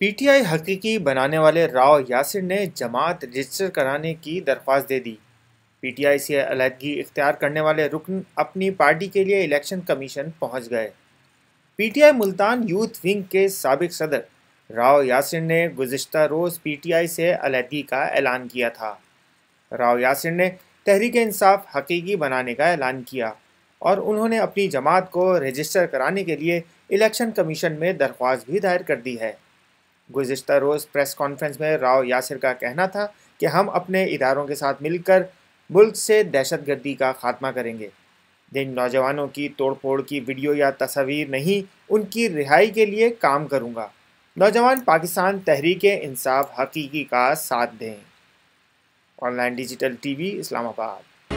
PTI हकीकी बनाने वाले राव यासिर ने जमात रजिस्टर कराने की दरख्वास्त दे दी पीटीआई से अलहदगी इख्तियार करने वाले रुकन अपनी पार्टी के लिए इलेक्शन कमीशन पहुंच गए पीटीआई मुल्तान यूथ विंग के सबक सदर राव यासिर ने गुजशत रोज़ पीटीआई से अलहदगी का ऐलान किया था राव यासिर ने तहरीक इंसाफ हकीकी बनाने का ऐलान किया और उन्होंने अपनी जमात को रजिस्टर कराने के लिए इलेक्शन कमीशन में दरख्वास्त भी दायर कर दी है गुजशत रोज़ प्रेस कॉन्फ्रेंस में राव यासिर का कहना था कि हम अपने इदारों के साथ मिलकर मुल्क से दहशतगर्दी का खात्मा करेंगे जिन नौजवानों की तोड़ फोड़ की वीडियो या तस्वीर नहीं उनकी रिहाई के लिए काम करूँगा नौजवान पाकिस्तान तहरीक इंसाफ हकीकी का साथ दें ऑनलाइन डिजिटल टीवी इस्लामाबाद